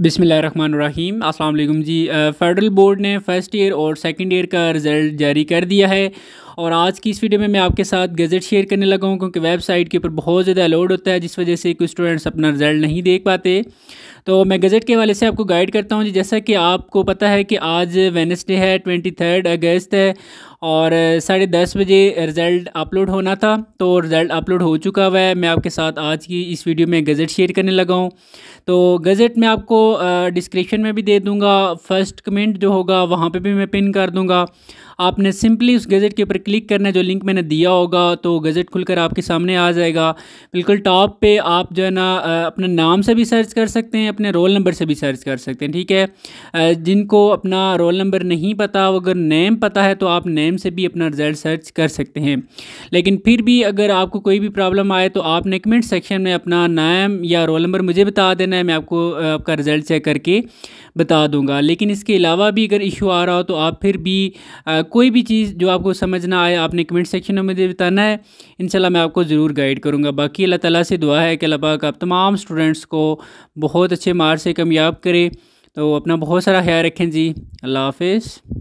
बिसमिल्ल रहीम अस्सलाम वालेकुम जी फेडरल बोर्ड ने फ़र्स्ट ईयर और सेकंड ईयर का रिज़ल्ट जारी कर दिया है और आज की इस वीडियो में मैं आपके साथ गज़ेट शेयर करने लगा हूँ क्योंकि वेबसाइट के ऊपर बहुत ज़्यादा लोड होता है जिस वजह से कुछ स्टूडेंट्स अपना रिजल्ट नहीं देख पाते तो मैं गज़ेट के हवाले से आपको गाइड करता हूँ जैसा कि आपको पता है कि आज वेनसडे है ट्वेंटी थर्ड अगस्त है और साढ़े दस बजे रिज़ल्ट अपलोड होना था तो रिज़ल्ट अपलोड हो चुका हुआ है मैं आपके साथ आज की इस वीडियो में गज़ट शेयर करने लगा हूँ तो गज़ेट मैं आपको डिस्क्रिप्शन में भी दे दूँगा फर्स्ट कमेंट जो होगा वहाँ पर भी मैं पिन कर दूँगा आपने सिंपली उस गज़ट के ऊपर क्लिक करना है जो लिंक मैंने दिया होगा तो गज़ेट खुलकर आपके सामने आ जाएगा बिल्कुल टॉप पे आप जो है ना अपने नाम से भी सर्च कर सकते हैं अपने रोल नंबर से भी सर्च कर सकते हैं ठीक है जिनको अपना रोल नंबर नहीं पता अगर नेम पता है तो आप नेम से भी अपना रिज़ल्ट सर्च कर सकते हैं लेकिन फिर भी अगर आपको कोई भी प्रॉब्लम आए तो आपने कमेंट सेक्शन में अपना नाम या रोल नंबर मुझे बता देना है मैं आपको आपका रिज़ल्ट चेक करके बता दूंगा लेकिन इसके अलावा भी अगर इशू आ रहा हो तो आप फिर भी कोई भी चीज़ जो आपको समझ ना आए आपने कमेंट सेक्शन में बताना है इनशाला मैं आपको ज़रूर गाइड करूँगा बाकी अल्लाह ताला से दुआ है कि अल्लाह पाक आप तमाम स्टूडेंट्स को बहुत अच्छे मार्क्स से कामयाब करें तो अपना बहुत सारा ख्याल रखें जी अल्लाह हाफिज़